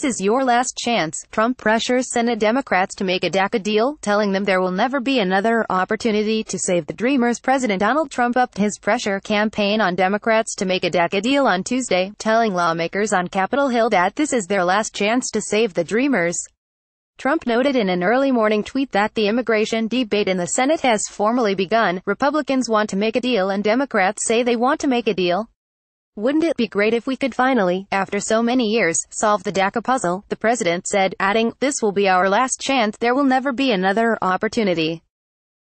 This is your last chance. Trump pressures Senate Democrats to make a DACA deal, telling them there will never be another opportunity to save the Dreamers. President Donald Trump upped his pressure campaign on Democrats to make a DACA deal on Tuesday, telling lawmakers on Capitol Hill that this is their last chance to save the Dreamers. Trump noted in an early morning tweet that the immigration debate in the Senate has formally begun. Republicans want to make a deal and Democrats say they want to make a deal. Wouldn't it be great if we could finally, after so many years, solve the DACA puzzle, the president said, adding, this will be our last chance, there will never be another opportunity.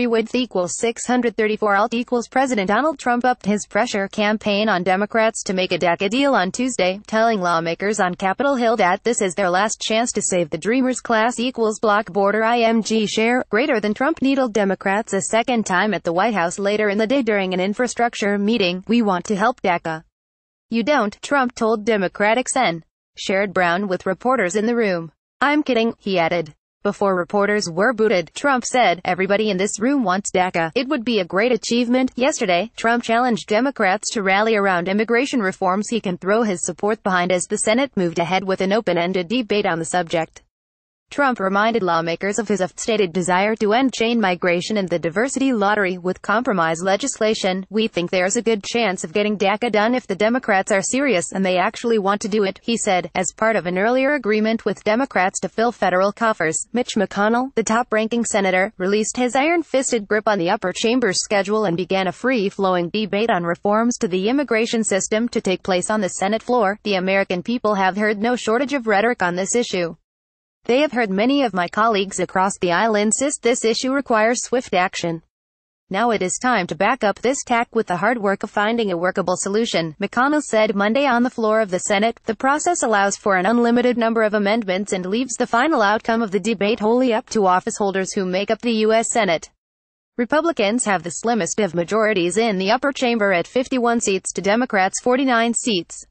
3 width equals 634 alt equals President Donald Trump upped his pressure campaign on Democrats to make a DACA deal on Tuesday, telling lawmakers on Capitol Hill that this is their last chance to save the Dreamers class equals block border IMG share, greater than Trump needled Democrats a second time at the White House later in the day during an infrastructure meeting, we want to help DACA. You don't, Trump told Democratic Sen. Sherrod Brown with reporters in the room. I'm kidding, he added. Before reporters were booted, Trump said, everybody in this room wants DACA. It would be a great achievement. Yesterday, Trump challenged Democrats to rally around immigration reforms he can throw his support behind as the Senate moved ahead with an open-ended debate on the subject. Trump reminded lawmakers of his stated desire to end chain migration and the diversity lottery with compromise legislation. We think there's a good chance of getting DACA done if the Democrats are serious and they actually want to do it, he said, as part of an earlier agreement with Democrats to fill federal coffers. Mitch McConnell, the top-ranking senator, released his iron-fisted grip on the upper chamber's schedule and began a free-flowing debate on reforms to the immigration system to take place on the Senate floor. The American people have heard no shortage of rhetoric on this issue. They have heard many of my colleagues across the aisle insist this issue requires swift action. Now it is time to back up this tack with the hard work of finding a workable solution, McConnell said Monday on the floor of the Senate. The process allows for an unlimited number of amendments and leaves the final outcome of the debate wholly up to officeholders who make up the U.S. Senate. Republicans have the slimmest of majorities in the upper chamber at 51 seats to Democrats 49 seats.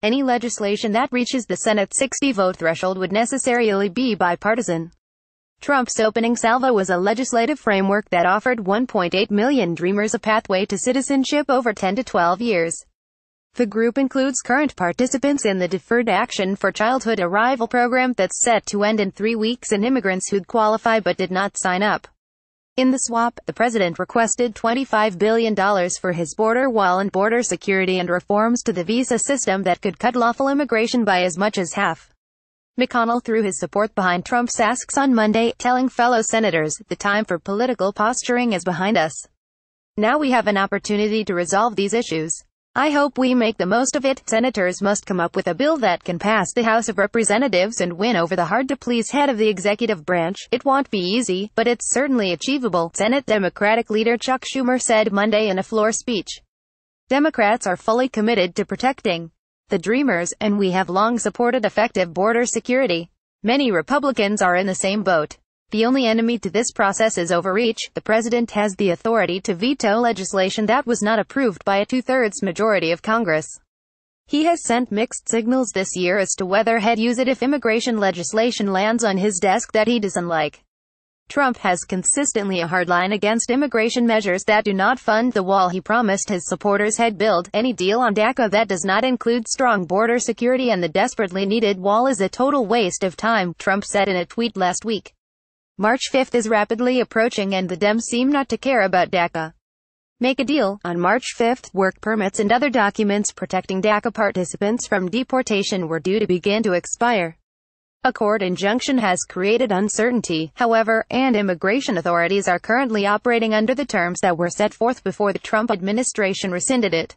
Any legislation that reaches the Senate 60-vote threshold would necessarily be bipartisan. Trump's opening salvo was a legislative framework that offered 1.8 million Dreamers a pathway to citizenship over 10 to 12 years. The group includes current participants in the Deferred Action for Childhood Arrival program that's set to end in three weeks and immigrants who'd qualify but did not sign up. In the swap, the president requested $25 billion for his border wall and border security and reforms to the visa system that could cut lawful immigration by as much as half. McConnell threw his support behind Trump's asks on Monday, telling fellow senators, the time for political posturing is behind us. Now we have an opportunity to resolve these issues. I hope we make the most of it. Senators must come up with a bill that can pass the House of Representatives and win over the hard-to-please head of the executive branch. It won't be easy, but it's certainly achievable, Senate Democratic leader Chuck Schumer said Monday in a floor speech. Democrats are fully committed to protecting the Dreamers, and we have long supported effective border security. Many Republicans are in the same boat. The only enemy to this process is overreach. The president has the authority to veto legislation that was not approved by a two-thirds majority of Congress. He has sent mixed signals this year as to whether he'd use it if immigration legislation lands on his desk that he doesn't like. Trump has consistently a hard line against immigration measures that do not fund the wall he promised his supporters had built. Any deal on DACA that does not include strong border security and the desperately needed wall is a total waste of time, Trump said in a tweet last week. March 5th is rapidly approaching and the Dems seem not to care about DACA. Make a deal. On March 5th, work permits and other documents protecting DACA participants from deportation were due to begin to expire. A court injunction has created uncertainty, however, and immigration authorities are currently operating under the terms that were set forth before the Trump administration rescinded it.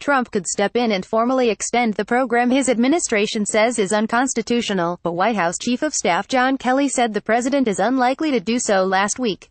Trump could step in and formally extend the program his administration says is unconstitutional, but White House Chief of Staff John Kelly said the president is unlikely to do so last week.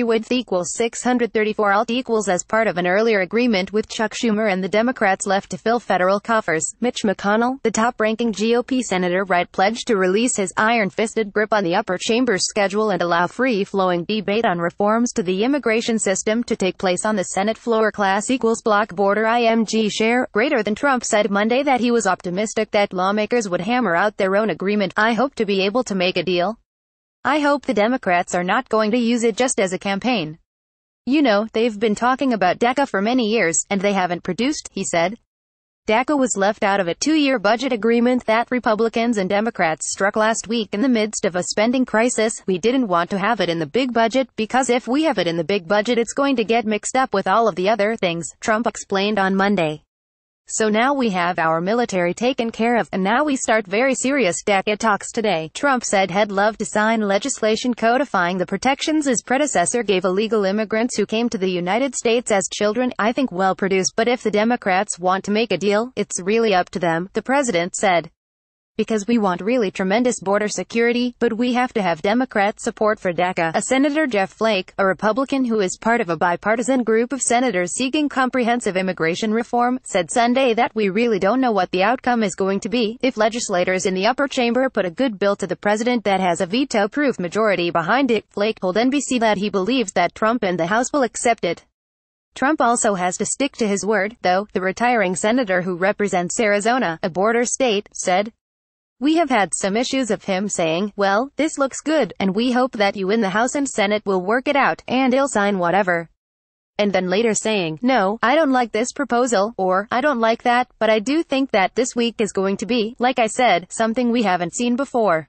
Width equals 634 alt equals as part of an earlier agreement with Chuck Schumer and the Democrats left to fill federal coffers. Mitch McConnell, the top-ranking GOP senator right pledged to release his iron-fisted grip on the upper chamber's schedule and allow free-flowing debate on reforms to the immigration system to take place on the Senate floor class equals block border IMG share, greater than Trump said Monday that he was optimistic that lawmakers would hammer out their own agreement. I hope to be able to make a deal. I hope the Democrats are not going to use it just as a campaign. You know, they've been talking about DACA for many years, and they haven't produced, he said. DACA was left out of a two-year budget agreement that Republicans and Democrats struck last week in the midst of a spending crisis. We didn't want to have it in the big budget because if we have it in the big budget it's going to get mixed up with all of the other things, Trump explained on Monday. So now we have our military taken care of, and now we start very serious DACA talks today. Trump said he'd love to sign legislation codifying the protections his predecessor gave illegal immigrants who came to the United States as children. I think well produced, but if the Democrats want to make a deal, it's really up to them, the president said because we want really tremendous border security, but we have to have Democrat support for DACA. A Senator Jeff Flake, a Republican who is part of a bipartisan group of senators seeking comprehensive immigration reform, said Sunday that we really don't know what the outcome is going to be. If legislators in the upper chamber put a good bill to the president that has a veto-proof majority behind it, Flake told NBC that he believes that Trump and the House will accept it. Trump also has to stick to his word, though, the retiring senator who represents Arizona, a border state, said. We have had some issues of him saying, well, this looks good, and we hope that you in the House and Senate will work it out, and he'll sign whatever. And then later saying, no, I don't like this proposal, or, I don't like that, but I do think that this week is going to be, like I said, something we haven't seen before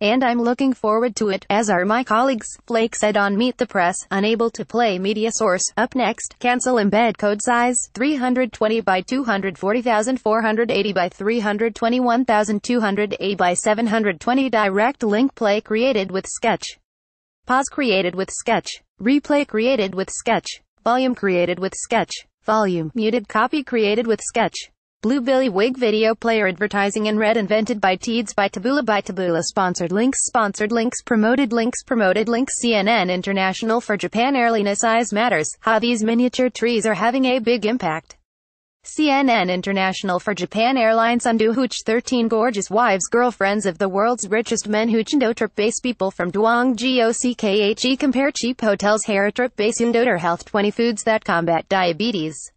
and I'm looking forward to it, as are my colleagues, Flake said on Meet the Press, unable to play media source. Up next, cancel embed code size, 320 by 240,480 by 321,280 by 720 direct link play created with sketch. Pause created with sketch. Replay created with sketch. Volume created with sketch. Volume muted copy created with sketch. Billy Wig Video Player Advertising in Red Invented by Teeds by Taboola by Taboola Sponsored Links Sponsored Links Promoted Links Promoted Links CNN International for Japan Airline Size Matters, How These Miniature Trees Are Having a Big Impact. CNN International for Japan Airlines Undo Hooch 13 Gorgeous Wives Girlfriends of the World's Richest Men Hooch and Trip Base People from Duong GOCKHE Compare Cheap Hotels Hair Trip Base Indoter Health 20 Foods That Combat Diabetes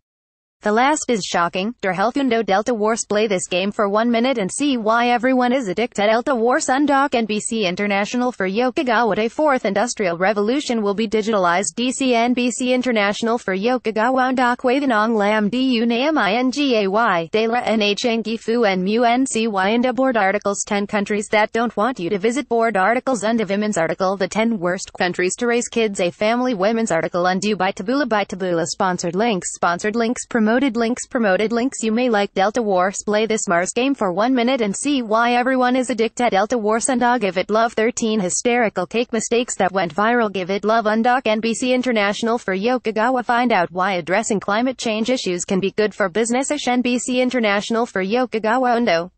the last is shocking. Der Helfundo Delta Wars play this game for one minute and see why everyone is addicted. Delta Wars Sundok NBC International for Yokogawa Day 4th Industrial Revolution will be digitalized. DC NBC International for Yokogawa Dok Waithanong Lam Du Nam Ingay De La NH Ngifu and M U N C Y NCY and Board Articles 10 Countries That Don't Want You to Visit Board Articles a Women's Article The 10 Worst Countries to Raise Kids A Family Women's Article Undo by Tabula by Tabula Sponsored Links Sponsored Links Promote Promoted links Promoted links You may like Delta Wars Play this Mars game for one minute and see why everyone is addicted at Delta Wars Undock Give It Love 13 Hysterical Cake Mistakes That Went Viral Give It Love Undock NBC International for Yokogawa Find out why addressing climate change issues can be good for business NBC International for Yokogawa Undo